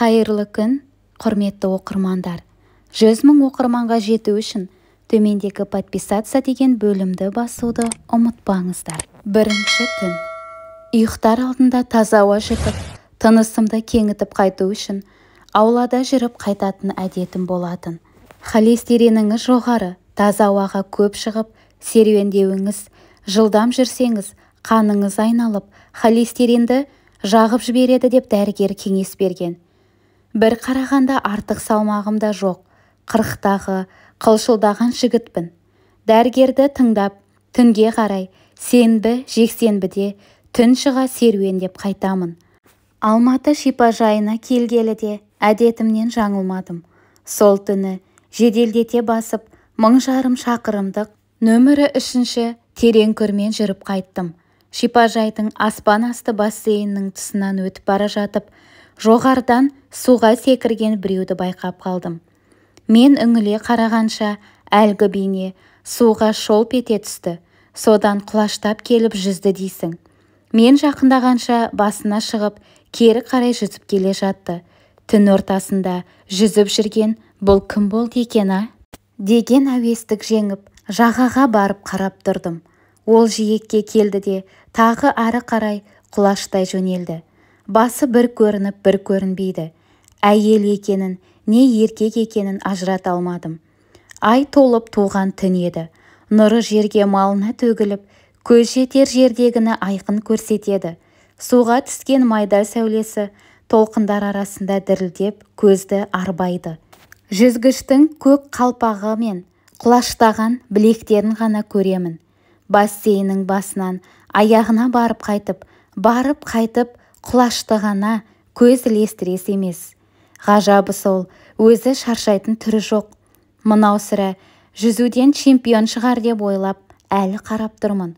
қайырлы күн құрметті оқырмандар жүз мың оқырманға жету үшін төмендегі подписаться деген бөлімді басуды ұмытпаңыздар бірінші түн ұйықтар алдында таза ауа жұтып тынысымды кеңітіп қайту үшін аулада жүріп қайтатын әдетім болатын холестериніңіз жоғары таза ауаға көп шығып серуендеуіңіз жылдам жүрсеңіз қаныңыз айналып холестеринді жағып жібереді деп дәрігер кеңес берген бір қарағанда артық салмағым да жоқ қырықтағы қылшылдаған жігітпін дәрігерді тыңдап түнге қарай сенбі жексенбіде түн шыға деп қайтамын алматы шипажайына келгелі де әдетімнен жаңылмадым сол түні жеделдете басып мың жарым шақырымдық нөмірі үшінші терең көрмен жүріп қайттым шипажайдың аспан асты бассейнінің тұсынан өтіп бара жатып Жоғардан суға секірген біреуді байқап қалдым мен үңіле қарағанша әлгі бейне суға шолп ете түсті содан құлаштап келіп жүзді дейсің мен жақындағанша басына шығып кері қарай жүзіп келе жатты түн ортасында жүзіп жүрген бұл кім болды екен а деген әуестік жеңіп жағаға барып қарап тұрдым ол жиекке келді де тағы ары қарай құлаштай жөнелді басы бір көрініп бір көрінбейді әйел екенін не еркек екенін ажырата алмадым ай толып туған түн еді нұры жерге малына төгіліп көз жетер жердегіні айқын көрсетеді суға түскен майда сәулесі толқындар арасында дірілдеп көзді арбайды жүзгіштің көк қалпағы мен құлаштаған білектерін ғана көремін бассейннің басынан аяғына барып қайтып барып қайтып құлашты ғана көз ілестірес емес ғажабы сол өзі шаршайтын түрі жоқ мынау сірә жүзуден чемпион шығар деп ойлап әлі қарап тұрмын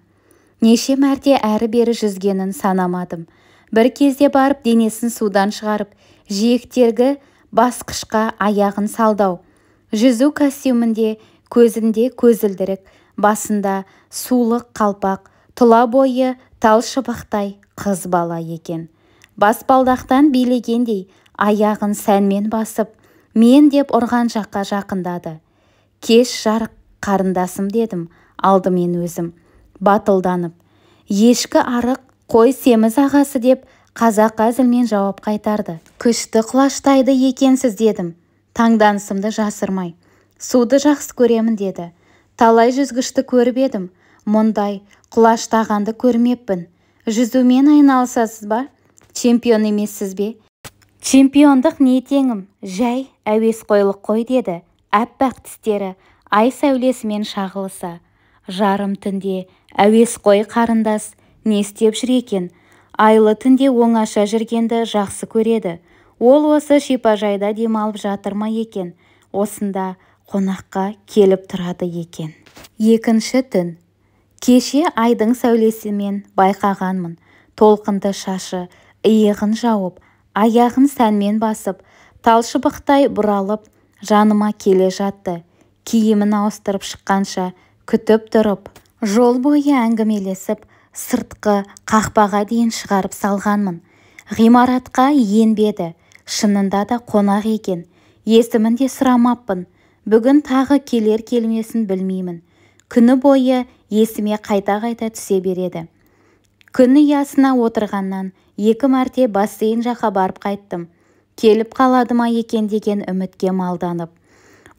неше мәрте әрі-бері жүзгенін санамадым бір кезде барып денесін судан шығарып жиектергі басқышқа аяғын салдау жүзу костюмінде көзінде көзілдірік басында сулық қалпақ тұла бойы тал шыбықтай қыз бала екен баспалдақтан билегендей аяғын сәнмен басып мен деп ұрған жаққа жақындады кеш жарық қарындасым дедім алдымен өзім батылданып ешкі арық қой семіз ағасы деп қазақ әзілмен жауап қайтарды күшті құлаштайды екенсіз дедім таңданысымды жасырмай суды жақсы көремін деді талай жүзгішті көріп едім мұндай құлаштағанды көрмеппін жүзумен айналысасыз ба чемпион емессіз бе чемпиондық не теңім жай әуесқойлық қой деді аппақ тістері ай сәулесімен шағылыса жарым түнде әуесқой қарындас не істеп жүр екен айлы түнде оңаша жүргенді жақсы көреді ол осы шипажайда демалып жатыр ма екен осында қонаққа келіп тұрады екен екінші түн кеше айдың сәулесімен байқағанмын толқынды шашы иығын жауып аяғын сәнмен басып талшыбықтай бұралып жаныма келе жатты киімін ауыстырып шыққанша күтіп тұрып жол бойы әңгімелесіп сыртқы қақпаға дейін шығарып салғанмын ғимаратқа енбеді шынында да қонақ екен есімін де сұрамаппын бүгін тағы келер келмесін білмеймін күні бойы есіме қайта-қайта түсе береді күн ұясына отырғаннан екі мәрте бассейн жаққа барып қайттым келіп қалады ма екен деген үмітке малданып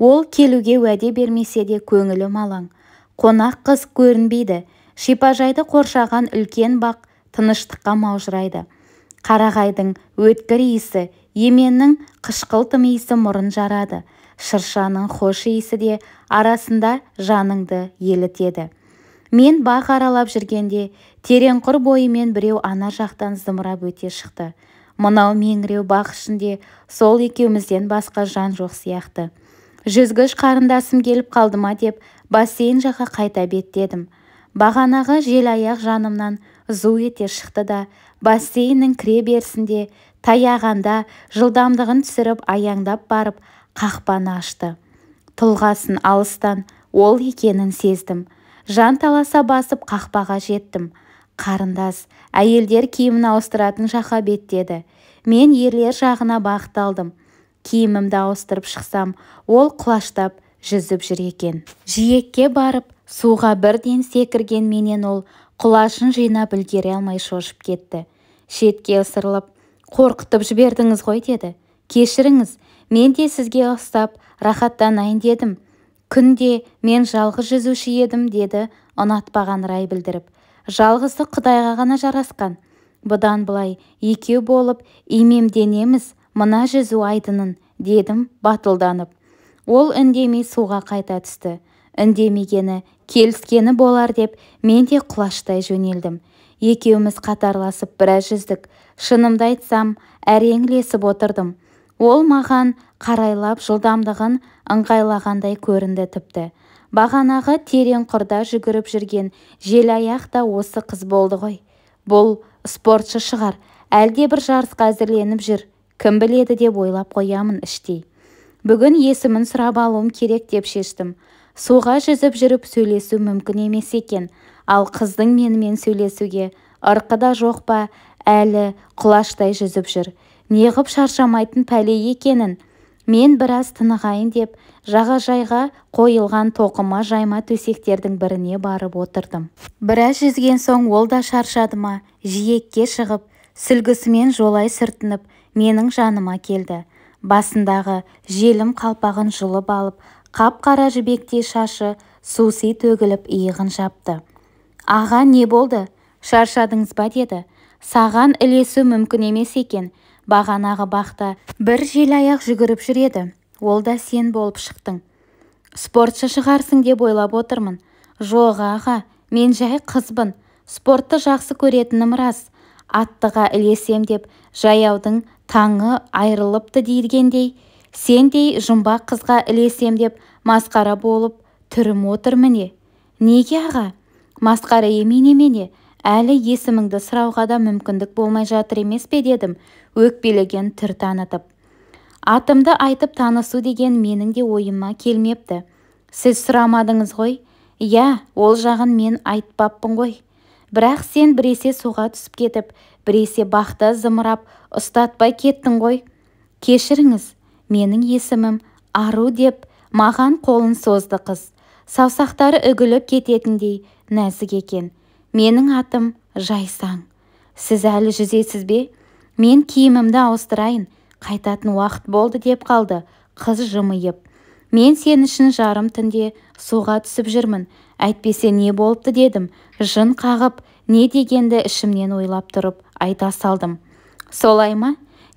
ол келуге уәде бермесе де көңілім алаң қонақ қыз көрінбейді шипажайды қоршаған үлкен бақ тыныштыққа маужырайды қарағайдың өткір иісі еменнің қышқылтым иісі мұрын жарады шыршаның хош иісі де арасында жаныңды елітеді мен бақ аралап жүргенде құр бойымен біреу ана жақтан зымырап өте шықты мынау меңіреу бақ ішінде сол екеумізден басқа жан жоқ сияқты жүзгіш қарындасым келіп қалды ма деп бассейн жаққа қайта беттедім бағанағы аяқ жанымнан зу ете шықты да бассейннің кіре берісінде таяғанда жылдамдығын түсіріп аяңдап барып қақпаны ашты тұлғасын алыстан ол екенін сездім Жан таласа басып қақпаға жеттім қарындас әйелдер киімін ауыстыратын жаққа беттеді мен ерлер жағына бағытталдым киімімді ауыстырып шықсам ол құлаштап жүзіп жүр екен жиекке барып суға бірден секірген менен ол құлашын жинап үлгере алмай шошып кетті шетке ысырылып қорқытып жібердіңіз ғой деді кешіріңіз мен де сізге ұстап рахаттанайын дедім күнде мен жалғыз жүзуші едім деді ұнатпаған рай білдіріп жалғыздық құдайға ғана жарасқан бұдан былай екеу болып имемденеміз мына жүзу айдынын дедім батылданып ол үндемей суға қайта түсті үндемегені келіскені болар деп мен де құлаштай жөнелдім екеуміз қатарласып біраз жүздік шынымды айтсам әрең ілесіп отырдым ол маған қарайлап жылдамдығын ыңғайлағандай көрінді тіпті бағанағы терең құрда жүгіріп жүрген аяқ та осы қыз болды ғой бұл спортшы шығар әлде бір жарысқа әзірленіп жүр кім біледі деп ойлап қоямын іштей бүгін есімін сұрап алуым керек деп шештім суға жүзіп жүріп сөйлесу мүмкін емес екен ал қыздың менімен сөйлесуге ырқы да жоқ па әлі құлаштай жүзіп жүр неғып шаршамайтын пәле екенін мен біраз тынығайын деп жағажайға қойылған тоқыма жайма төсектердің біріне барып отырдым біраз жүзген соң ол да шаршады ма жиекке шығып сүлгісімен жолай сүртініп менің жаныма келді басындағы желім қалпағын жұлып алып қап-қара жібектей шашы суси төгіліп иығын жапты аға не болды шаршадыңыз ба деді саған ілесу мүмкін емес екен бағанағы бақта бір желаяқ жүгіріп жүреді ол да сен болып шықтың спортшы шығарсың деп ойлап отырмын Жоға аға мен жай қызбын спортты жақсы көретінім рас аттыға ілесем деп жаяудың таңы айрылыпты дегендей сендей жұмбақ қызға ілесем деп масқара болып түрім отыр міне неге аға масқара емей немене әлі есіміңді сұрауға да мүмкіндік болмай жатыр емес пе дедім өкпелеген түр танытып атымды айтып танысу деген менің де ойыма келмепті сіз сұрамадыңыз ғой иә ол жағын мен айтпаппын ғой бірақ сен біресе суға түсіп кетіп біресе бақта зымырап ұстатпай кеттің ғой кешіріңіз менің есімім ару деп маған қолын созды қыз саусақтары үгіліп кететіндей нәзік екен менің атым жайсаң сіз әлі жүзесіз бе мен киімімді ауыстырайын қайтатын уақыт болды деп қалды қыз жымиып мен сен үшін жарым түнде суға түсіп жүрмін әйтпесе не болыпты дедім жын қағып не дегенді ішімнен ойлап тұрып айта салдым солай ма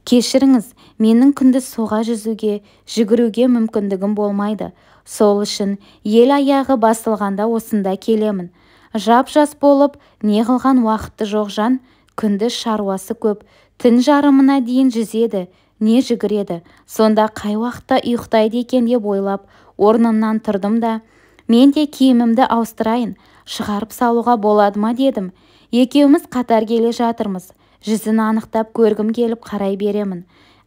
кешіріңіз менің күндіз суға жүзуге жүгіруге мүмкіндігім болмайды сол үшін ел аяғы басылғанда осында келемін жап-жас болып неғылған уақыты жоқ жан күндіз шаруасы көп түн жарымына дейін жүзеді не жүгіреді сонда қай уақытта ұйықтайды екен деп ойлап орнымнан тұрдым да мен де киімімді ауыстырайын шығарып салуға болады ма дедім екеуміз қатар келе жатырмыз жүзін анықтап көргім келіп қарай беремін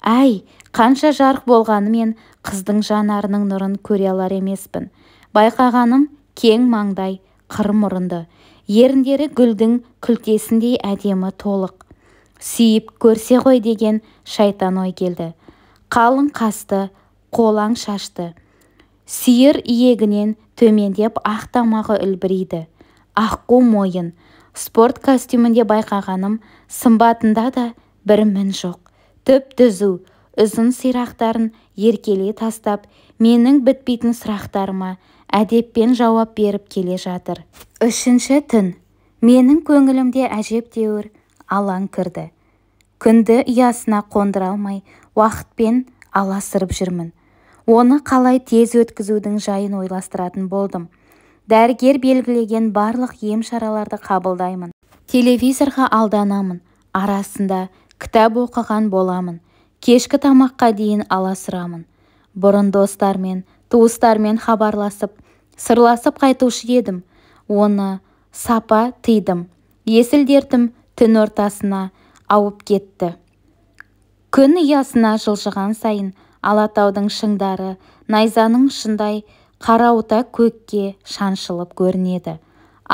әй қанша жарық болғанымен қыздың жанарының нұрын көре алар емеспін байқағаным кең маңдай қыр мұрынды еріндері гүлдің күлтесіндей әдемі толық сүйіп көрсе ғой деген шайтан ой келді қалың қасты қолаң шашты сүйір иегінен төмендеп ақ тамағы үлбірейді аққу мойын спорт костюмінде байқағаным сымбатында да бір мін жоқ түп түзу ұзын сирақтарын еркелей тастап менің бітпейтін сұрақтарыма әдеппен жауап беріп келе жатыр үшінші түн менің көңілімде әжептәуір алаң кірді күнді ұясына қондыра алмай уақытпен аласырып жүрмін оны қалай тез өткізудің жайын ойластыратын болдым дәрігер белгілеген барлық ем-шараларды қабылдаймын телевизорға алданамын арасында кітап оқыған боламын кешкі тамаққа дейін аласырамын бұрын достармен туыстармен хабарласып сырласып қайтушы едім оны сапа тыйдым есіл дертім түн ортасына ауып кетті күн ұясына жылжыған сайын алатаудың шыңдары найзаның ұшындай қарауыта көкке шаншылып көрінеді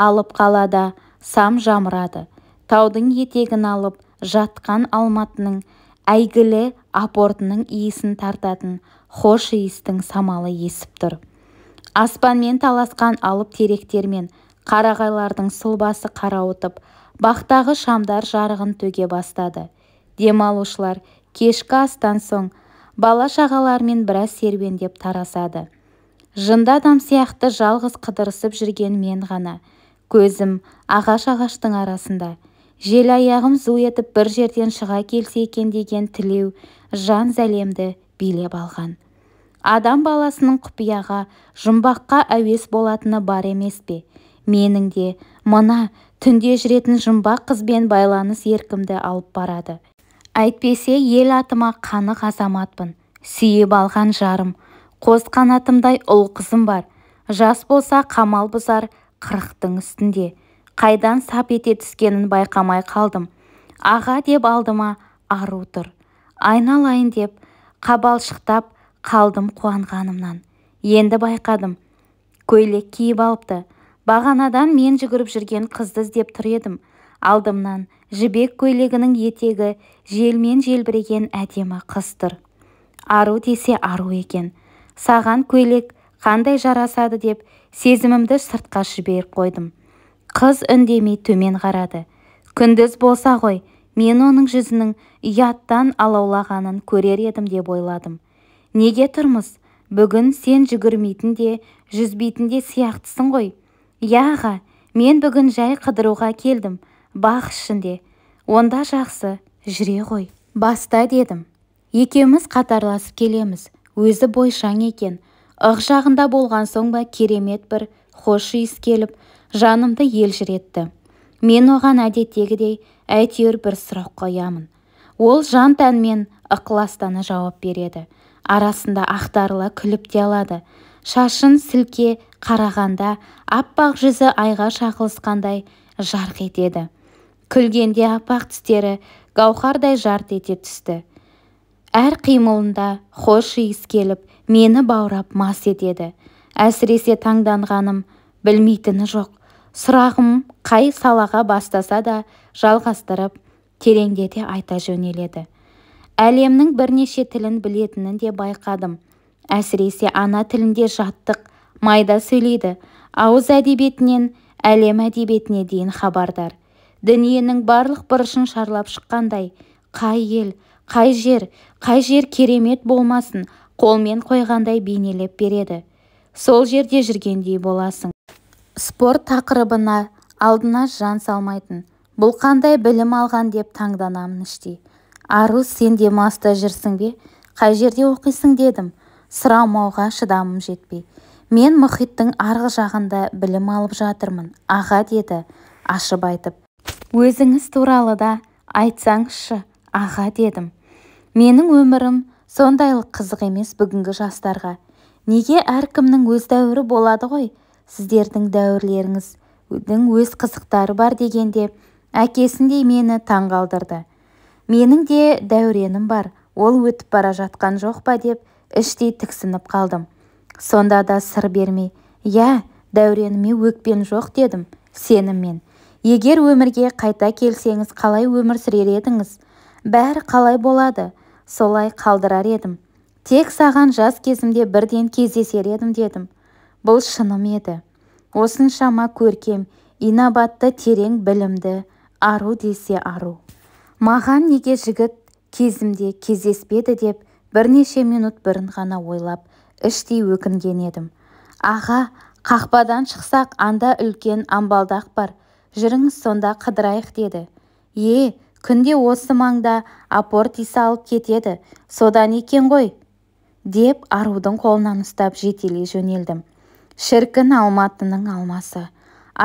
алып қалада сам жамырады таудың етегін алып жатқан алматының әйгілі апортының иісін тартатын хош иістің самалы есіп тұр аспанмен таласқан алып теректер мен қарағайлардың сұлбасы қарауытып бақтағы шамдар жарығын төге бастады демалушылар кешкі астан соң бала шағаларымен біраз серуендеп тарасады жынды адам сияқты жалғыз қыдырысып жүрген мен ғана көзім ағаш-ағаштың арасында жел аяғым зу етіп бір жерден шыға келсе екен деген тілеу жан зәлемді билеп алған адам баласының құпияға жұмбаққа әуес болатыны бар емес пе менің де мына түнде жүретін жұмбақ қызбен байланыс еркімді алып барады әйтпесе ел атыма қанық азаматпын сүйіп алған жарым қос қанатымдай ұл қызым бар жас болса қамал бұзар қырықтың үстінде қайдан сап ете түскенін байқамай қалдым аға деп алдыма ару тұр айналайын деп қабалшықтап қалдым қуанғанымнан енді байқадым көйлек киіп алыпты бағанадан мен жүгіріп жүрген қызды іздеп тұр едім алдымнан жібек көйлегінің етегі желмен желбіреген әдемі қыз тұр ару десе ару екен саған көйлек қандай жарасады деп сезімімді сыртқа жіберіп қойдым қыз үндемей төмен қарады күндіз болса ғой мен оның жүзінің ұяттан алаулағанын көрер едім деп ойладым неге тұрмыз бүгін сен жүгірмейтін де жүзбейтін де сияқтысың ғой иә аға мен бүгін жай қыдыруға келдім бақ ішінде онда жақсы жүре ғой баста дедім екеуміз қатарласып келеміз өзі бойшаң екен ық жағында болған соң ба керемет бір хош иіс келіп жанымды елжіретті мен оған әдеттегідей әйтеуір бір сұрақ қоямын ол жан тәнмен ықыластана жауап береді арасында ақтарыла күліп те алады шашын сілке қарағанда аппақ жүзі айға шағылысқандай жарқ етеді күлгенде аппақ тістері гауһардай жарт ете түсті әр қимылында хош иіс келіп мені баурап мас етеді әсіресе таңданғаным білмейтіні жоқ сұрағым қай салаға бастаса да жалғастырып тереңдете айта жөнеледі әлемнің бірнеше тілін білетінін де байқадым әсіресе ана тілінде жаттық майда сөйлейді ауыз әдебиетінен әлем әдебиетіне дейін хабардар дүниенің барлық бұрышын шарлап шыққандай қай ел қай жер қай жер керемет болмасын қолмен қойғандай бейнелеп береді сол жерде жүргендей боласың спорт тақырыбына алдына жан салмайтын бұл қандай білім алған деп таңданамын іштей ару сен демалыста жүрсің бе қай жерде оқисың дедім сұрамауға шыдамым жетпей мен мұхиттың арғы жағында білім алып жатырмын аға деді ашып айтып өзіңіз туралы да айтсаңызшы аға дедім менің өмірім сондайлық қызық емес бүгінгі жастарға неге әркімнің өз дәуірі болады ғой сіздердің дәуірлеріңіздің өз қызықтары бар дегенде әкесіндей мені таңғалдырды менің де дәуренім бар ол өтіп бара жатқан жоқ па деп іштей тіксініп қалдым сонда да сыр бермей иә дәуреніме өкпем жоқ дедім сеніммен егер өмірге қайта келсеңіз қалай өмір сүрер едіңіз бәрі қалай болады солай қалдырар едім тек саған жас кезімде бірден кездесер едім дедім бұл шыным еді осыншама көркем инабатты терең білімді ару десе ару маған неге жігіт кезімде кездеспеді деп бірнеше минут бұрын ғана ойлап іштей өкінген едім аға қақпадан шықсақ анда үлкен амбалдақ бар жүріңіз сонда қыдырайық деді е күнде осы маңда иса алып кетеді содан екен ғой деп арудың қолынан ұстап жетелей жөнелдім шіркін алматының алмасы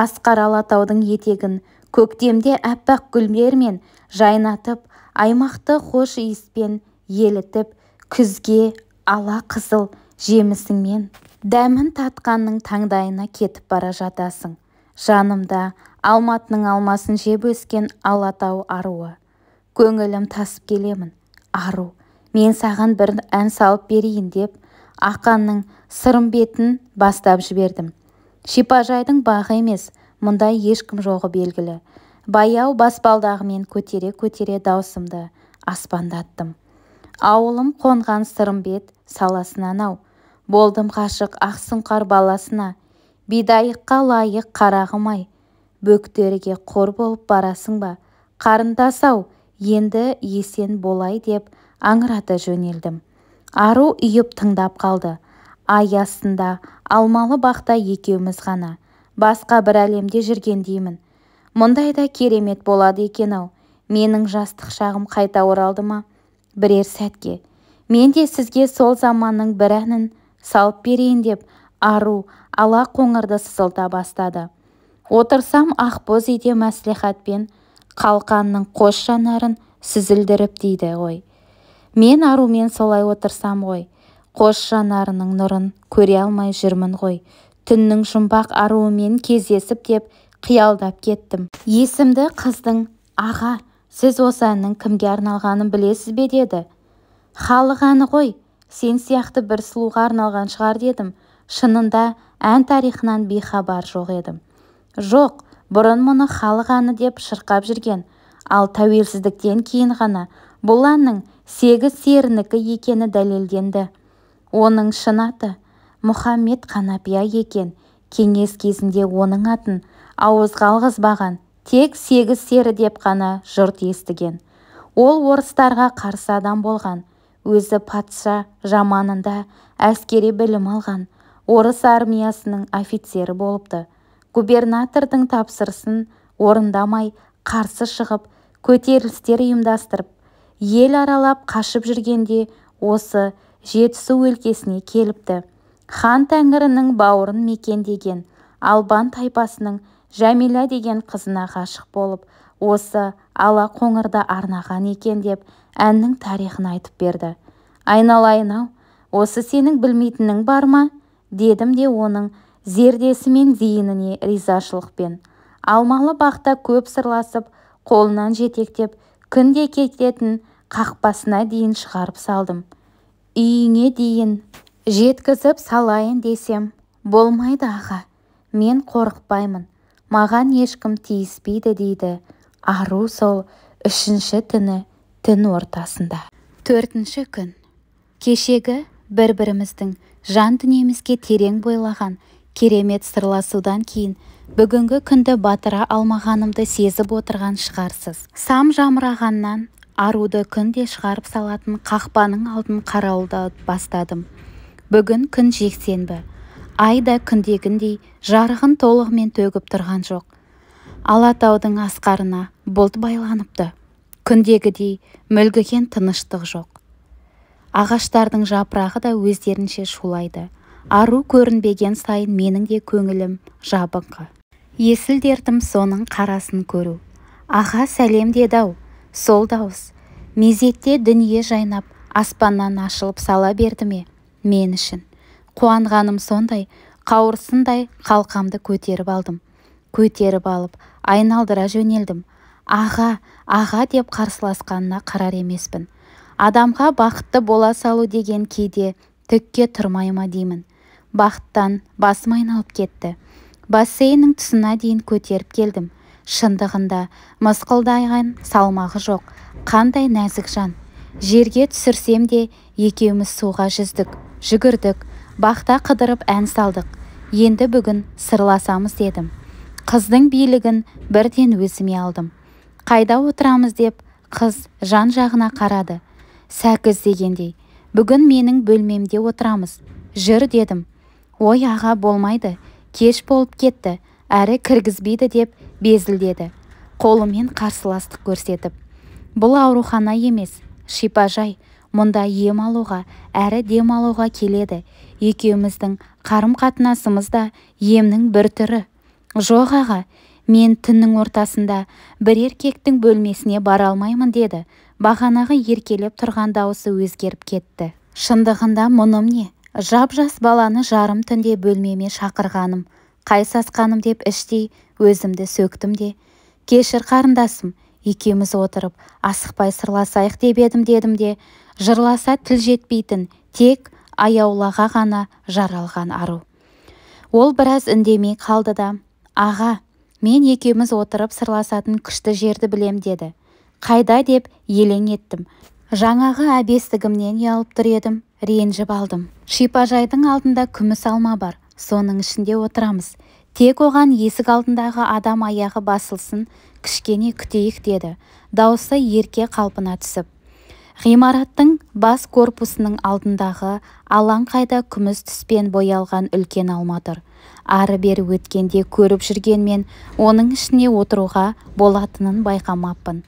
асқар алатаудың етегін көктемде аппақ гүлдермен жайнатып аймақты хош иіспен елітіп күзге ала қызыл жемісіңмен дәмін татқанның таңдайына кетіп бара жатасың жанымда алматының алмасын жеп өскен алатау аруы көңілім тасып келемін ару мен саған бір ән салып берейін деп ақанның сырымбетін бастап жібердім шипажайдың бағы емес Мұндай ешкім жоғы белгілі баяу баспалдағымен көтере-көтере даусымды аспандаттым ауылым қонған сырымбет саласынан-ау болдым ғашық ақсұңқар баласына бидайыққа лайық қарағым-ай бөктеріге қор болып барасың ба қарындас-ау енді есен болай деп аңырата жөнелдім ару ұйып тыңдап қалды ай астында алмалы бақта екеуміз ғана басқа бір әлемде жүргендеймін мұндай да керемет болады екен-ау менің жастық шағым қайта оралды ма бірер сәтке мен де сізге сол заманның бір әнін салып берейін деп ару ала қоңырды сызылта бастады отырсам ақбоз үйде мәслихатпен қалқанның қос жанарын сүзілдіріп дейді ғой мен арумен солай отырсам ғой қос жанарының нұрын көре алмай жүрмін ғой түннің жұмбақ аруымен кездесіп деп қиялдап кеттім есімді қыздың аға сіз осы әннің кімге арналғанын білесіз бе деді халық әні ғой сен сияқты бір сұлуға арналған шығар дедім шынында ән тарихынан бейхабар жоқ едім жоқ бұрын мұны халық әні деп шырқап жүрген ал тәуелсіздіктен кейін ғана бұл әннің сегіз серінікі екені дәлелденді оның шын аты мұхаммед қанапия екен кеңес кезінде оның атын ауызға алғызбаған тек сегіз сері деп қана жұрт естіген ол орыстарға қарсы адам болған өзі патша жаманында әскери білім алған орыс армиясының офицері болыпты губернатордың тапсырысын орындамай қарсы шығып көтерілістер ұйымдастырып ел аралап қашып жүргенде осы жетісу өлкесіне келіпті хан тәңірінің бауырын мекендеген албан тайпасының жәмилә деген қызына ғашық болып осы ала қоңырда арнаған екен деп әннің тарихын айтып берді айналайын-ау осы сенің білмейтінің бар ма дедім де оның зердесі мен зейініне ризашылықпен алмалы бақта көп сырласып қолынан жетектеп күнде кететін қақпасына дейін шығарып салдым үйіңе дейін жеткізіп салайын десем болмайды аға мен қорықпаймын маған ешкім тиіспейді дейді ару сол үшінші түні түн ортасында төртінші күн кешегі бір-біріміздің жан дүниемізге терең бойлаған керемет сырласудан кейін бүгінгі күнді батыра алмағанымды сезіп отырған шығарсыз сам жамырағаннан аруды күнде шығарып салатын қақпаның алдын қарауылда бастадым бүгін күн жексенбі ай да күндегіндей жарығын толығымен төгіп тұрған жоқ алатаудың асқарына бұлт байланыпты күндегідей мүлгіген тыныштық жоқ ағаштардың жапырағы да өздерінше шулайды ару көрінбеген сайын менің де көңілім жабыңқы есіл дертім соның қарасын көру аға сәлем деді-ау сол дауыс мезетте дүние жайнап аспаннан ашылып сала берді ме мен үшін қуанғаным сондай қауырсындай қалқамды көтеріп алдым көтеріп алып айналдыра жөнелдім аға аға деп қарсыласқанына қарар емеспін адамға бақытты бола салу деген кейде түкке тұрмай ма деймін бақыттан басым айналып кетті бассейннің тұсына дейін көтеріп келдім шындығында мысқылдаған салмағы жоқ қандай нәзік жан жерге түсірсем де екеуміз суға жүздік жүгірдік бақта қыдырып ән салдық енді бүгін сырласамыз дедім қыздың билігін бірден өзіме алдым қайда отырамыз деп қыз жан-жағына қарады сәк дегендей, бүгін менің бөлмемде отырамыз жүр дедім ой аға болмайды кеш болып кетті әрі кіргізбейді деп безілдеді қолымен қарсыластық көрсетіп бұл аурухана емес шипажай мұнда ем алуға әрі дем алуға келеді екеуміздің қарым-қатынасымыз да емнің бір түрі жоқ аға мен түннің ортасында бір еркектің бөлмесіне бара алмаймын деді бағанағы еркелеп тұрған даусы өзгеріп кетті шындығында мұным не жап-жас баланы жарым түнде бөлмеме шақырғаным қай сасқаным деп іштей өзімді сөктім де кешір қарындасым екеуміз отырып асықпай сырласайық деп едім дедім де жырласа тіл жетпейтін тек аяулаға ғана жаралған ару ол біраз үндемей қалды да аға мен екеуміз отырып сырласатын күшті жерді білем деді қайда деп елең еттім жаңағы әбестігімнен ұялып тұр едім ренжіп алдым шипажайдың алдында күміс алма бар соның ішінде отырамыз тек оған есік алдындағы адам аяғы басылсын кішкене күтейік деді даусы ерке қалпына түсіп ғимараттың бас корпусының алдындағы алаңқайда күміс түспен боялған үлкен алма ары-бері өткенде көріп жүргенмен оның ішіне отыруға болатынын байқамаппын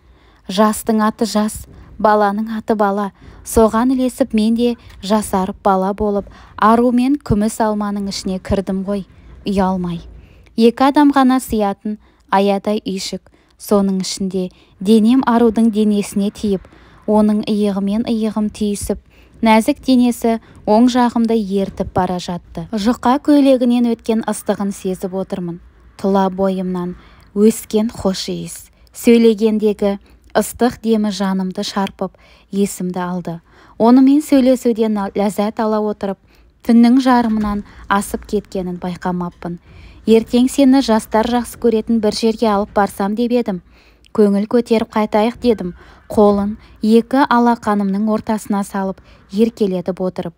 жастың аты жас баланың аты бала соған ілесіп мен де жасарып бала болып арумен күміс алманың ішіне кірдім ғой ұялмай екі адам ғана сиятын аядай үйшік соның ішінде денем арудың денесіне тиіп оның иығымен иығым түйісіп нәзік денесі оң жағымды ертіп бара жатты жұқа көйлегінен өткен ыстығын сезіп отырмын тұла бойымнан өскен хош иіс сөйлегендегі ыстық демі жанымды шарпып есімді алды онымен сөйлесуден ләззат ала отырып түннің жарымынан асып кеткенін байқамаппын ертең сені жастар жақсы көретін бір жерге алып барсам деп едім көңіл көтеріп қайтайық дедім қолын екі алақанымның ортасына салып еркелетіп отырып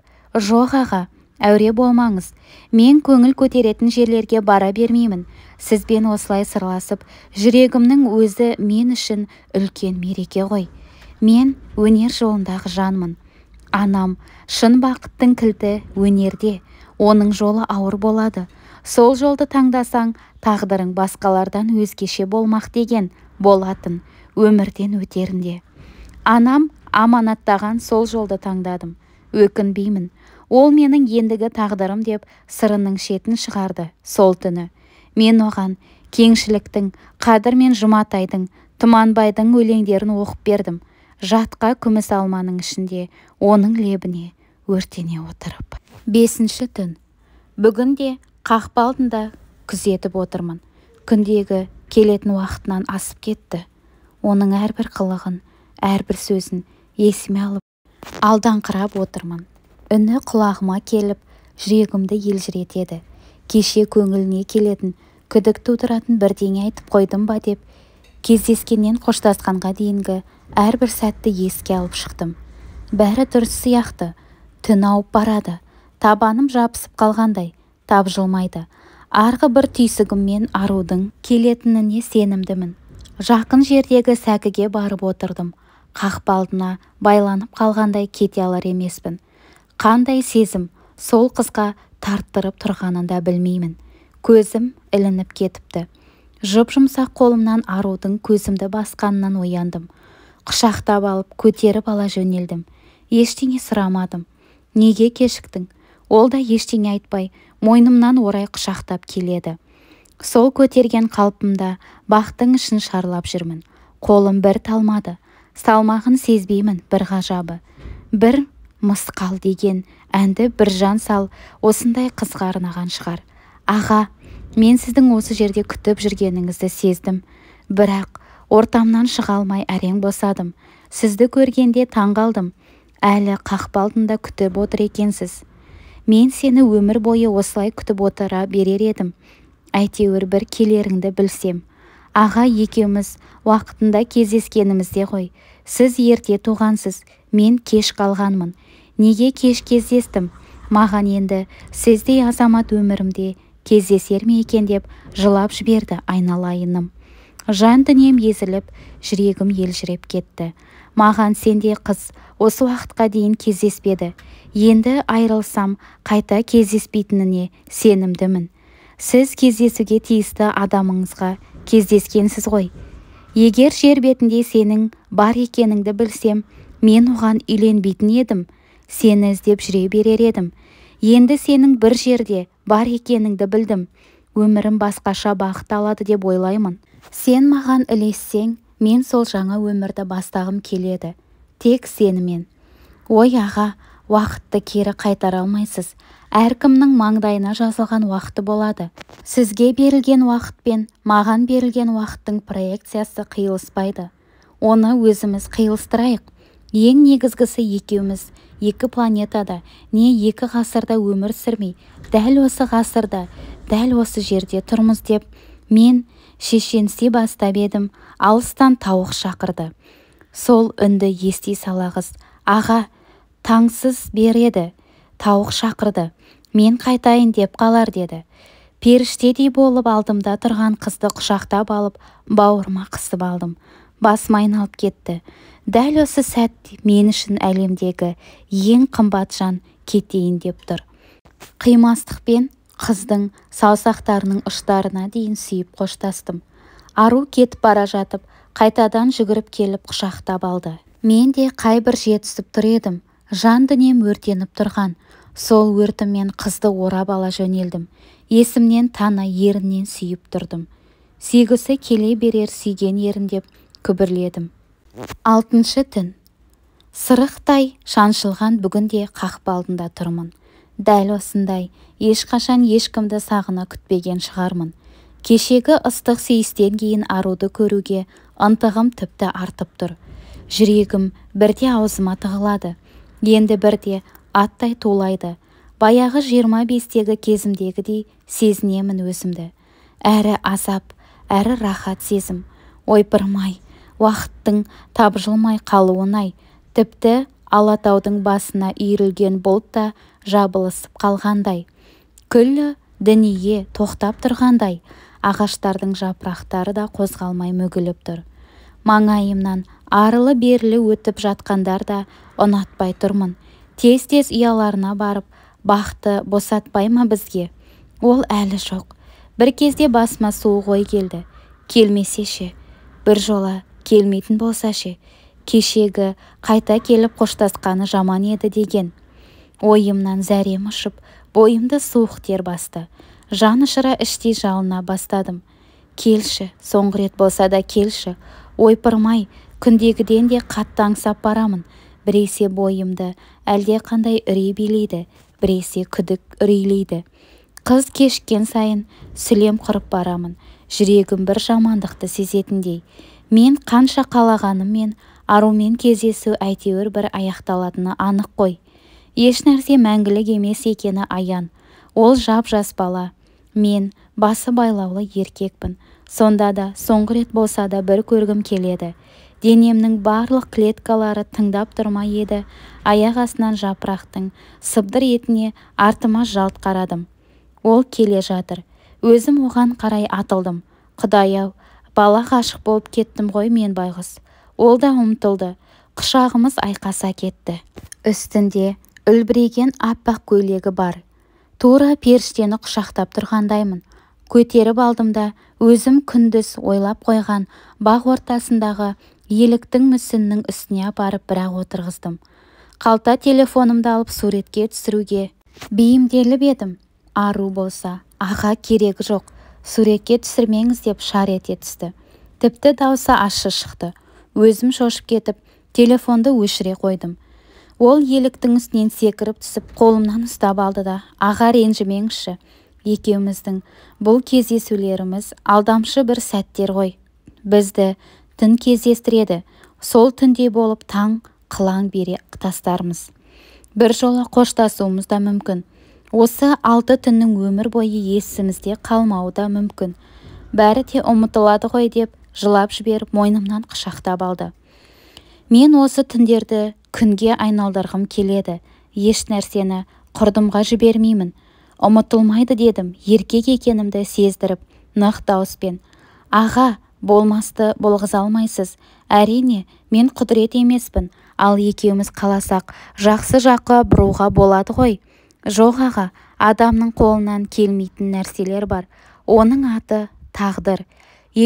жоқ аға әуре болмаңыз мен көңіл көтеретін жерлерге бара бермеймін сізбен осылай сырласып жүрегімнің өзі мен үшін үлкен мереке ғой мен өнер жолындағы жанмын анам шын бақыттың кілті өнерде оның жолы ауыр болады сол жолды таңдасаң тағдырың басқалардан өзгеше болмақ деген болатын өмірден өтерінде анам аманаттаған сол жолды таңдадым өкінбеймін ол менің ендігі тағдырым деп сырының шетін шығарды сол түні мен оған кеңшіліктің қадыр мен жұматайдың тұманбайдың өлеңдерін оқып бердім жатқа күміс алманың ішінде оның лебіне өртене отырып бесінші түн бүгінде қақпа алдында күзетіп отырмын күндегі келетін уақытынан асып кетті оның әрбір қылығын әрбір сөзін есіме алып алданқырап отырмын үні құлағыма келіп жүрегімді елжіретеді кеше көңіліне келетін күдік тудыратын бірдеңе айтып қойдым ба деп кездескеннен қоштасқанға дейінгі әрбір сәтті еске алып шықтым бәрі дұрыс сияқты түн ауып барады табаным жабысып қалғандай тапжылмайды арғы бір түйсігіммен арудың келетініне сенімдімін жақын жердегі сәкіге барып отырдым қақпа байланып қалғандай кете алар емеспін қандай сезім сол қызға тарттырып тұрғанын да білмеймін көзім ілініп кетіпті Жып жұмсақ қолымнан арудың көзімді басқанынан ояндым құшақтап алып көтеріп ала жөнелдім ештеңе сұрамадым неге кешіктің ол да ештеңе айтпай мойнымнан орай құшақтап келеді сол көтерген қалпымда бақтың ішін шарлап жүрмін қолым бір талмады салмағын сезбеймін бір ғажабы бір мысқал деген әнді жан сал осындай қызға арнаған шығар аға мен сіздің осы жерде күтіп жүргеніңізді сездім бірақ ортамнан шыға алмай әрең босадым сізді көргенде таңғалдым. әлі қақпа күтіп отыр екенсіз мен сені өмір бойы осылай күтіп отыра берер едім әйтеуір бір келеріңді білсем аға екеуміз уақытында кездескенімізде ғой сіз ерте туғансыз мен кеш қалғанмын неге кеш кездестім маған енді сіздей азамат өмірімде кездесер ме екен деп жылап жіберді айналайыным жан дүнием езіліп жүрегім елжіреп кетті маған сендей қыз осы уақытқа дейін кездеспеді енді айрылсам қайта кездеспейтініне сенімдімін сіз кездесуге тиісті адамыңызға кездескенсіз ғой егер жер бетінде сенің бар екеніңді білсем мен оған үйленбейтін едім сені іздеп жүре берер едім енді сенің бір жерде бар екеніңді білдім өмірім басқаша бақыт алады деп ойлаймын сен маған ілессең мен сол жаңа өмірді бастағым келеді тек сенімен ой аға уақытты кері қайтара алмайсыз әркімнің маңдайына жазылған уақыты болады сізге берілген уақыт пен маған берілген уақыттың проекциясы қиылыспайды оны өзіміз қиылыстырайық ең негізгісі екеуміз екі планетада не екі ғасырда өмір сүрмей дәл осы ғасырда дәл осы жерде тұрмыз деп мен шешенси бастап едім алыстан тауық шақырды сол үнді ести салағыз аға таңсыз береді тауық шақырды мен қайтайын деп қалар деді періштедей болып алдымда тұрған қызды құшақтап алып бауырыма қысып алдым басым айналып кетті дәл осы сәт мен үшін әлемдегі ең қымбат жан кетейін деп тұр қимастықпен қыздың саусақтарының ұштарына дейін сүйіп қоштастым ару кетіп бара жатып қайтадан жүгіріп келіп құшақтап алды мен де қайбір жетісіп тұр едім жан дүнем өртеніп тұрған сол өртіммен қызды орап ала жөнелдім есімнен тана ерінен сүйіп тұрдым сүйгісі келе берер сүйген ерін деп күбірледім алтыншы түн сырықтай шаншылған бүгінде қақпа алдында тұрмын дәл осындай ешқашан ешкімді сағына күтпеген шығармын кешегі ыстық сейістен кейін аруды көруге ынтығым тіпті артып тұр жүрегім бірде аузыма тығылады енді бірде аттай тулайды баяғы жиырма бестегі кезімдегідей сезінемін өзімді әрі азап әрі рахат сезім ойпырмай уақыттың тапжылмай қалуын-ай тіпті алатаудың басына үйірілген бұлт та жабылысып қалғандай күллі дүние тоқтап тұрғандай ағаштардың жапырақтары да қозғалмай мүгіліп тұр маңайымнан арылы берлі өтіп жатқандар да ұнатпай тұрмын тез-тез ұяларына барып бақты босатпай ма бізге ол әлі жоқ бір кезде басыма суық ой келді келмесе ше жола келмейтін болса ше кешегі қайта келіп қоштасқаны жаман еді деген ойымнан зәрем ұшып бойымды суық тер басты жан ұшыра іштей жалына бастадым келші соңғы рет болса да келші ойпырмай күндегіден де қатты аңсап барамын біресе бойымды әлде үрей билейді біресе күдік үрейлейді қыз кешкен сайын сүлем құрып барамын жүрегім бір жамандықты сезетіндей мен қанша қалағаныммен арумен кездесу әйтеуір бір аяқталатыны анық қой ешнәрсе мәңгілік емес екені аян ол жап-жас бала мен басы байлаулы еркекпін сонда да соңғы рет болса да бір көргім келеді денемнің барлық клеткалары тыңдап тұрма еді аяқ астынан жапырақтың сыбдыр етіне артыма жалт қарадым ол келе жатыр өзім оған қарай атылдым құдай-ау бала ғашық болып кеттім ғой мен байғұс ол да ұмтылды құшағымыз айқаса кетті үстінде үлбіреген аппақ көйлегі бар тура періштені құшақтап тұрғандаймын көтеріп алдым да өзім күндіз ойлап қойған бақ ортасындағы еліктің мүсіннің үстіне апарып бірақ отырғыздым қалта телефонымды алып суретке түсіруге бейімделіп едім ару болса аға керек жоқ суретке түсірмеңіз деп шар ете түсті тіпті даусы ащы шықты өзім шошып кетіп телефонды өшіре қойдым ол еліктің үстінен секіріп түсіп қолымнан ұстап алды да аға ренжімеңізші екеуміздің бұл кездесулеріміз алдамшы бір сәттер ғой бізді түн кездестіреді сол түнде болып таң қылаң бере тастармыз біржола қоштасуымыз да мүмкін осы алты түннің өмір бойы есімізде қалмауы да мүмкін бәрі де ұмытылады ғой деп жылап жіберіп мойнымнан құшақтап алды мен осы түндерді күнге айналдырғым келеді еш нәрсені құрдымға жібермеймін ұмытылмайды дедім еркек екенімді сездіріп нық дауыспен аға болмасты болғыза алмайсыз әрине мен құдірет емеспін ал екеуміз қаласақ жақсы жаққа бұруға болады ғой жоқ аға адамның қолынан келмейтін нәрселер бар оның аты тағдыр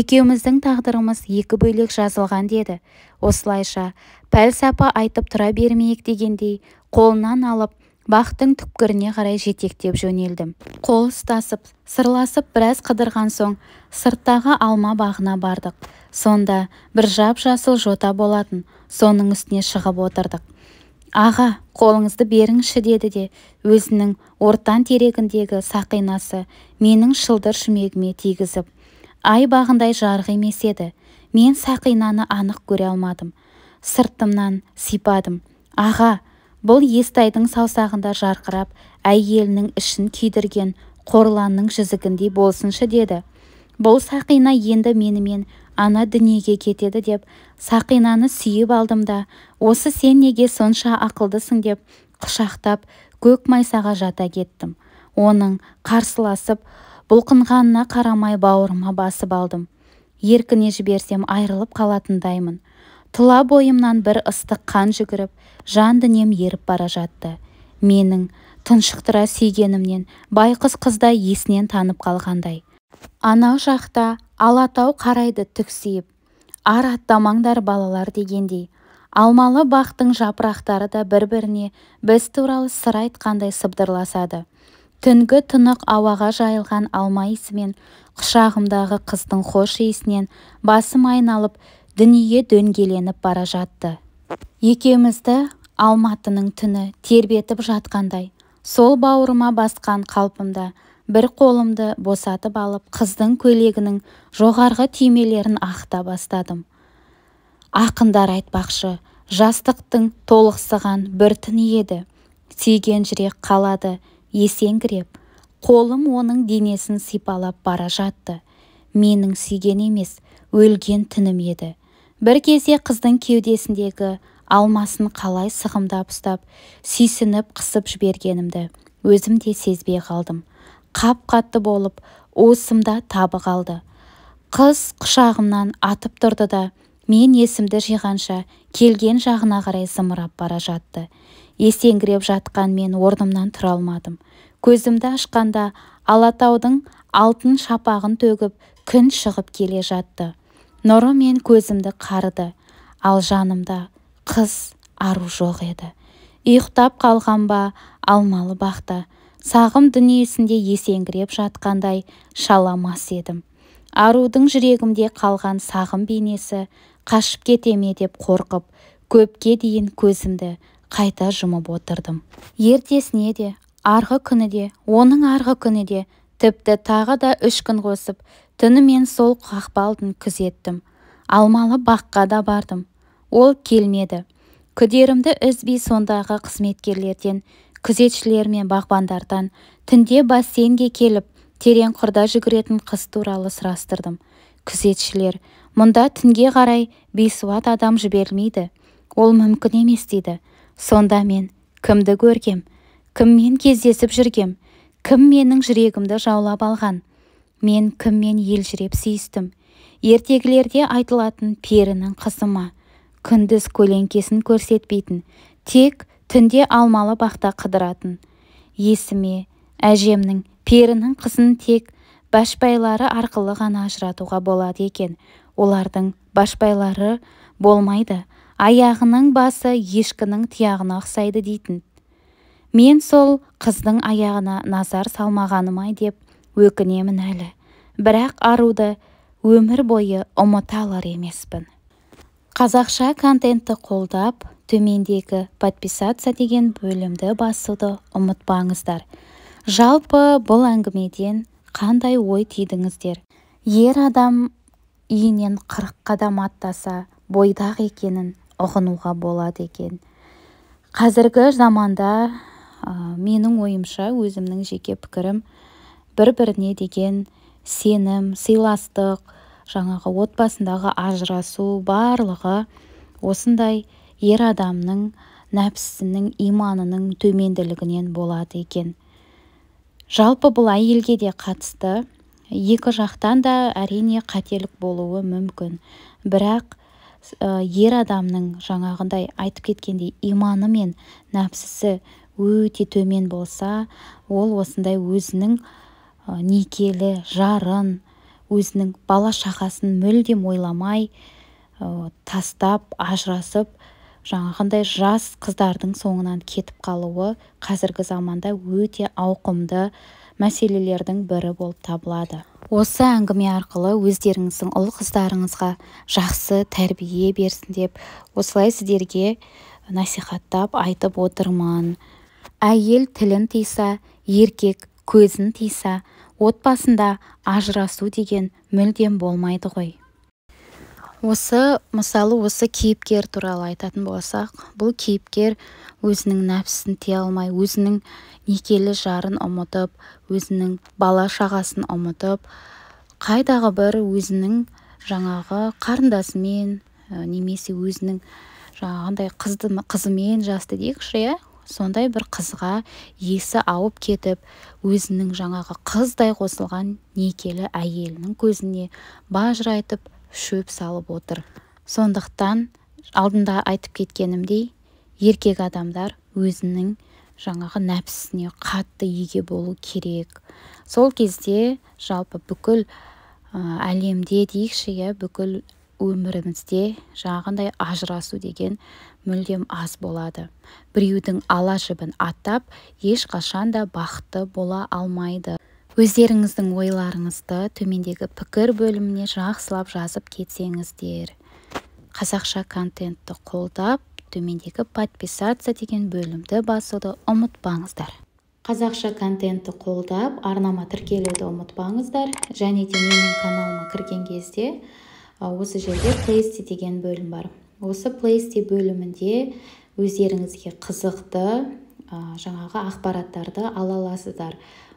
екеуміздің тағдырымыз екі бөлек жазылған деді осылайша пәлсапа айтып тұра бермейік дегендей қолынан алып бақтың түпкіріне қарай жетектеп жөнелдім қол ұстасып сырласып біраз қыдырған соң сырттағы алма бағына бардық сонда бір жап жасыл жота болатын соның үстіне шығып отырдық аға қолыңызды беріңізші деді де өзінің ортан терегіндегі сақинасы менің шылдыр шүмегіме тигізіп ай бағындай жарық емес еді мен сақинаны анық көре алмадым сыртымнан сипадым аға бұл естайдың саусағында жарқырап әйелінің ішін күйдірген қорланның жүзігіндей болсыншы деді бұл сақина енді менімен ана дүниеге кетеді деп сақинаны сүйіп алдым да осы сен неге сонша ақылдысың деп құшақтап көк майсаға жата кеттім оның қарсыласып бұлқынғанына қарамай бауырыма басып алдым еркіне жіберсем айрылып қалатындаймын тұла бойымнан бір ыстық қан жүгіріп жан дүнем еріп бара жатты менің тұншықтыра сүйгенімнен байқыз қызда есінен танып қалғандай анау жақта алатау қарайды түксиіп ар аттамаңдар балалар дегендей алмалы бақтың жапырақтары да бір-біріне біз туралы сыр айтқандай сыбдырласады түнгі тұнық ауаға жайылған алма мен құшағымдағы қыздың хош иісінен басым айналып дүние дөңгеленіп бара жатты екеумізді алматының түні тербетіп жатқандай сол бауырыма басқан қалпымда бір қолымды босатып алып қыздың көйлегінің жоғарғы түймелерін ақта бастадым ақындар айтпақшы жастықтың толықсыған бір түні еді сүйген жүрек қалады есеңгіреп қолым оның денесін сипалап бара жатты менің сүйген емес өлген түнім еді бір кезде қыздың кеудесіндегі алмасын қалай сығымдап ұстап сүйсініп қысып жібергенімді өзім де сезбей қалдым қап-қатты болып осымда табы қалды қыз құшағымнан атып тұрды да мен есімді жиғанша келген жағына қарай зымырап бара жатты есеңгіреп жатқан мен орнымнан тұра алмадым көзімді ашқанда алатаудың алтын шапағын төгіп күн шығып келе жатты нұры мен көзімді қарды ал жанымда қыз ару жоқ еді ұйықтап қалған ба алмалы бақта сағым дүниесінде есеңгіреп жатқандай шаламас едім арудың жүрегімде қалған сағым бейнесі қашып кете ме деп қорқып көпке дейін көзімді қайта жұмып отырдым ертесіне де арғы күні де оның арғы күні де тіпті тағы да үш күн қосып түнімен сол қақпа алдын күзеттім алмалы баққа да бардым ол келмеді күдерімді үзбей сондағы қызметкерлерден күзетшілер мен бағбандардан түнде бассейнге келіп терең құрда жүгіретін қыз туралы сұрастырдым күзетшілер мұнда түнге қарай бейсуат адам жіберілмейді ол мүмкін емес дейді сонда мен кімді көргем кіммен кездесіп жүргем кім менің жүрегімді жаулап алған мен кіммен елжіреп сүйістім ертегілерде айтылатын перінің қызы күндіз көлеңкесін көрсетпейтін тек түнде алмалы бақта қыдыратын есіме әжемнің перінің қысын тек башпайлары арқылы ғана ажыратуға болады екен олардың башпайлары болмайды аяғының басы ешкінің тұяғына ұқсайды дейтін мен сол қыздың аяғына назар салмағанымай деп өкінемін әлі бірақ аруды өмір бойы ұмыта алар емеспін қазақша контентті қолдап төмендегі подписаться деген бөлімді басуды ұмытпаңыздар жалпы бұл әңгімеден қандай ой түйдіңіздер ер адам үйінен қырық қадам аттаса бойдақ екенін ұғынуға болады екен қазіргі заманда менің ойымша өзімнің жеке пікірім бір біріне деген сенім сыйластық жаңағы отбасындағы ажырасу барлығы осындай ер адамның нәпсісінің иманының төменділігінен болады екен жалпы бұл әйелге де қатысты екі жақтан да әрине қателік болуы мүмкін бірақ ер адамның жаңағындай айтып кеткендей иманы мен нәпсісі өте төмен болса ол осындай өзінің некелі жарын өзінің бала шағасын мүлдем ойламай тастап ажырасып жаңағындай жас қыздардың соңынан кетіп қалуы қазіргі заманда өте ауқымды мәселелердің бірі болып табылады осы әңгіме арқылы өздеріңіздің ұл қыздарыңызға жақсы тәрбие берсін деп осылай сіздерге насихаттап айтып отырмын әйел тілін тыйса еркек көзін тыйса отбасында ажырасу деген мүлдем болмайды ғой осы мысалы осы кейіпкер туралы айтатын болсақ бұл кейіпкер өзінің нәпсісін тия алмай өзінің некелі жарын ұмытып өзінің бала шағасын ұмытып қайдағы бір өзінің жаңағы қарындасымен немесе өзінің жаңағындай қызды қызымен жасты дейікші иә сондай бір қызға есі ауып кетіп өзінің жаңағы қыздай қосылған некелі әйелінің көзіне бажырайтып шөп салып отыр сондықтан алдында айтып кеткенімдей еркек адамдар өзінің жаңағы нәпсісіне қатты еге болу керек сол кезде жалпы бүкіл әлемде дейікші иә бүкіл өмірімізде жағындай ажырасу деген мүлдем аз болады біреудің ала жібін аттап ешқашан да бақытты бола алмайды өздеріңіздің ойларыңызды төмендегі пікір бөліміне жақсылап жазып кетсеңіздер қазақша контентті қолдап төмендегі подписаться деген бөлімді басуды ұмытпаңыздар қазақша контентті қолдап арнама тіркелуді ұмытпаңыздар және де менің каналыма кірген кезде осы жерде плейсти деген бөлім бар осы плейсти бөлімінде өздеріңізге қызықты жаңағы ақпараттарды ала аласыздар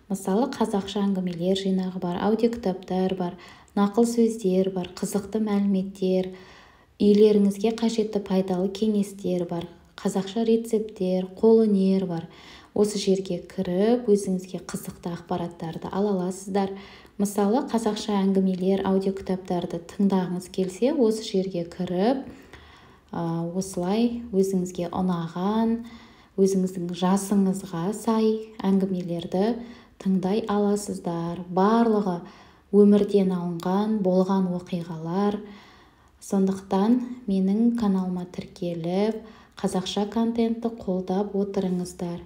мысалы қазақша әңгімелер жинағы бар аудиокітаптар бар нақыл сөздер бар қызықты мәліметтер үйлеріңізге қажетті пайдалы кеңестер бар қазақша рецепттер қолөнер бар осы жерге кіріп өзіңізге қызықты ақпараттарды ала аласыздар мысалы қазақша әңгімелер аудиокітаптарды тыңдағыңыз келсе осы жерге кіріп осылай өзіңізге ұнаған өзіңіздің жасыңызға сай әңгімелерді тыңдай аласыздар барлығы өмірден алынған болған оқиғалар сондықтан менің каналыма тіркеліп қазақша контентті қолдап отырыңыздар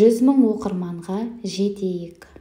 жүз мың оқырманға жетейік